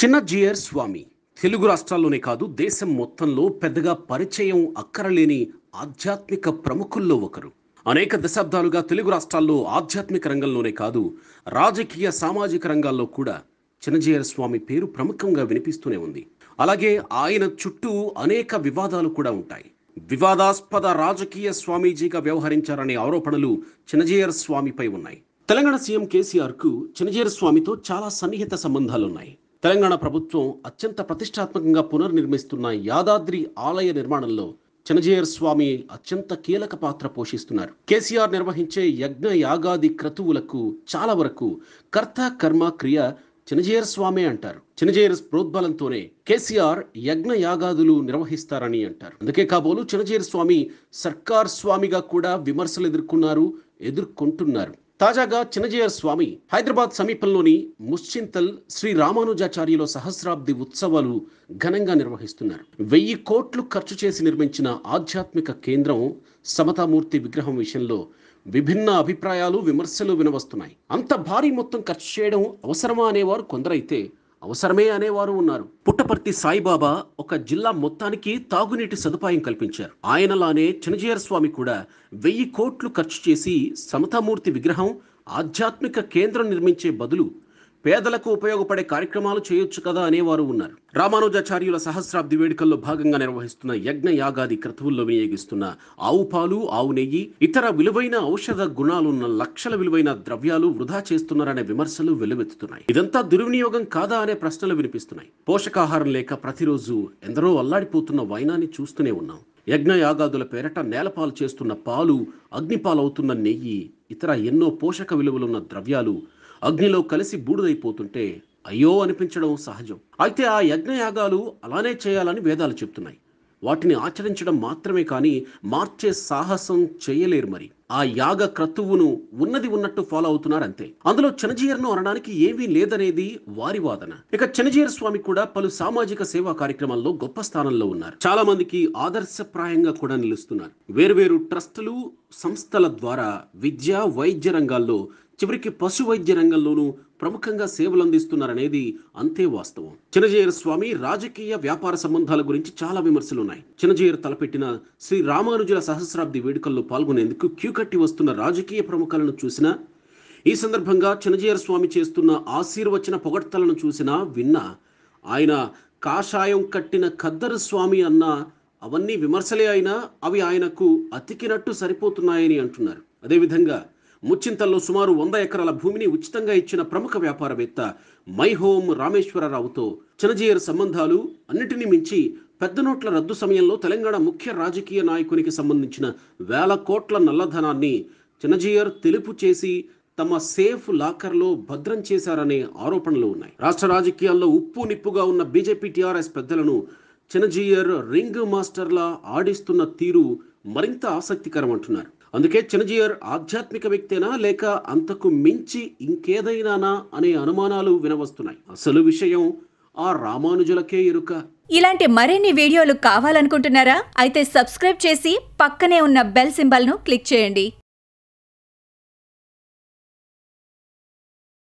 చిన్న జియర్ స్వామి తెలుగు రాష్ట్రాల్లోనే కాదు దేశం మొత్తంలో పెద్దగా పరిచయం అక్కరలేని ఆధ్యాత్మిక ప్రముఖుల్లో ఒకరు అనేక దశాబ్దాలుగా తెలుగు రాష్ట్రాల్లో ఆధ్యాత్మిక రంగంలోనే కాదు రాజకీయ సామాజిక రంగాల్లో కూడా చిన్నజీయర స్వామి పేరు ప్రముఖంగా వినిపిస్తూనే ఉంది అలాగే ఆయన చుట్టూ అనేక వివాదాలు కూడా ఉంటాయి వివాదాస్పద రాజకీయ స్వామీజీగా వ్యవహరించారనే ఆరోపణలు చిన్నజీయర స్వామిపై ఉన్నాయి తెలంగాణ సీఎం కేసీఆర్కు చిన్నజీయర స్వామితో చాలా సన్నిహిత సంబంధాలున్నాయి తెలంగాణ ప్రభుత్వం అత్యంత ప్రతిష్టాత్మకంగా పునర్నిర్మిస్తున్న యాదాద్రి ఆలయ నిర్మాణంలో చనజేయర్ స్వామి అత్యంత కీలక పాత్ర పోషిస్తున్నారు కేసీఆర్ నిర్వహించే యజ్ఞ యాగాది క్రతువులకు చాలా వరకు కర్త కర్మ క్రియ చినజేయర్ స్వామి అంటారు చినజేయర్ ప్రోద్బలంతోనే కేసీఆర్ యజ్ఞ యాగాదులు నిర్వహిస్తారని అంటారు అందుకే కాబోలు చినజేయర్ స్వామి సర్కార్ స్వామిగా కూడా విమర్శలు ఎదుర్కొన్నారు ఎదుర్కొంటున్నారు తాజాగా చిన్నజయ స్వామి హైదరాబాద్ సమీపంలోని ముశ్చింతల్ శ్రీ రామానుజాచార్యుల సహస్రాబ్ది ఉత్సవాలు ఘనంగా నిర్వహిస్తున్నారు వెయ్యి కోట్లు ఖర్చు చేసి నిర్మించిన ఆధ్యాత్మిక కేంద్రం సమతామూర్తి విగ్రహం విషయంలో విభిన్న అభిప్రాయాలు విమర్శలు వినవస్తున్నాయి అంత భారీ మొత్తం ఖర్చు చేయడం అవసరమా అనేవారు కొందరైతే అవసరమే అనేవారు ఉన్నారు పుట్టపర్తి సాయిబాబా ఒక జిల్లా మొత్తానికి తాగునీటి సదుపాయం కల్పించారు ఆయనలానే చినజీయర్ స్వామి కూడా వెయ్యి కోట్లు ఖర్చు చేసి సమతామూర్తి విగ్రహం ఆధ్యాత్మిక కేంద్రం నిర్మించే బదులు పేదలకు ఉపయోగపడే కార్యక్రమాలు చేయొచ్చు కదా అనేవారు ఉన్నారు రామానుజాచార్యుల సహస్రాబ్ది వేడుకల్లో భాగంగా నిర్వహిస్తున్న యజ్ఞ యాగాది క్రతువుల్లో వినియోగిస్తున్న ఆవు పాలు ఆవు నెయ్యి ఇతర విలువైన ఔషధ గుణాలున్న లక్షల విలువైన ద్రవ్యాలు వృధా చేస్తున్నారనే విమర్శలు వెలువెత్తుతున్నాయి ఇదంతా దుర్వినియోగం కాదా అనే ప్రశ్నలు వినిపిస్తున్నాయి పోషకాహారం లేక ప్రతిరోజు ఎందరో అల్లాడిపోతున్న వైనాన్ని చూస్తూనే ఉన్నాం యజ్ఞయాగాదుల పేరట నేలపాలు చేస్తున్న పాలు అగ్నిపాలవుతున్న నెయ్యి ఇతర ఎన్నో పోషక విలువలున్న ద్రవ్యాలు అగ్నిలో కలిసి బూడిదైపోతుంటే అయ్యో అనిపించడం సహజం అయితే ఆ యజ్ఞయాగాలు అలానే చేయాలని వేదాలు చెప్తున్నాయి వాటిని ఆచరించడం మాత్రమే కానీ మార్చే సాహసం చేయలేరు మరి ఆ యాగ క్రతువును ఉన్నది ఉన్నట్టు ఫాలో అవుతున్నారు అంతే అందులో చనజీయర్ను అనడానికి ఏమీ లేదనేది వారి వాదన ఇక చనజీయర్ స్వామి కూడా పలు సామాజిక సేవా కార్యక్రమాల్లో గొప్ప స్థానంలో ఉన్నారు చాలా మందికి ఆదర్శప్రాయంగా కూడా నిలుస్తున్నారు వేరువేరు ట్రస్టులు సంస్థల ద్వారా విద్య వైద్య రంగాల్లో చివరికి పశు వైద్య రంగంలోనూ ప్రముఖంగా సేవలు అందిస్తున్నారనేది అంతే వాస్తవం చినజేయర్ స్వామి రాజకీయ వ్యాపార సంబంధాల గురించి చాలా విమర్శలు ఉన్నాయి చినజేయర్ తలపెట్టిన శ్రీ రామానుజుల సహస్రాబ్ది వేడుకల్లో పాల్గొనేందుకు క్యూ కట్టి వస్తున్న రాజకీయ ప్రముఖులను చూసినా ఈ సందర్భంగా చినజేయర్ స్వామి చేస్తున్న ఆశీర్వచన పొగడ్తలను చూసినా విన్నా ఆయన కాషాయం కట్టిన ఖద్దరు స్వామి అన్న అవన్నీ విమర్శలే అయినా అవి ఆయనకు అతికినట్టు సరిపోతున్నాయని అంటున్నారు అదేవిధంగా ముచ్చింతల్లో సుమారు వంద ఎకరాల భూమిని ఉచితంగా ఇచ్చిన ప్రముఖ వ్యాపారవేత్త మై హోమ్ రామేశ్వరరావుతో చినజీయర్ సంబంధాలు అన్నిటినీ మించి పెద్ద నోట్ల రద్దు సమయంలో తెలంగాణ ముఖ్య రాజకీయ నాయకునికి సంబంధించిన వేల కోట్ల నల్లధనాన్ని చినజీయర్ తెలుపు చేసి తమ సేఫ్ లాకర్లో భద్రం చేశారనే ఆరోపణలు ఉన్నాయి రాష్ట్ర రాజకీయాల్లో ఉప్పు నిప్పుగా ఉన్న బీజేపీ టీఆర్ఎస్ పెద్దలను చినజీయర్ రింగ్ మాస్టర్లా ఆడిస్తున్న తీరు మరింత ఆసక్తికరం అంటున్నారు అందుకే చిన్నజీయర్ ఆధ్యాత్మిక వ్యక్తేనా లేక అంతకు మించి ఇంకేదైనానా అనే అనుమానాలు వినవస్తున్నాయి అసలు విషయం ఆ రామానుజులకే ఇరుక ఇలాంటి మరిన్ని వీడియోలు కావాలనుకుంటున్నారా అయితే సబ్స్క్రైబ్ చేసి పక్కనే ఉన్న బెల్ సింబల్ను క్లిక్ చేయండి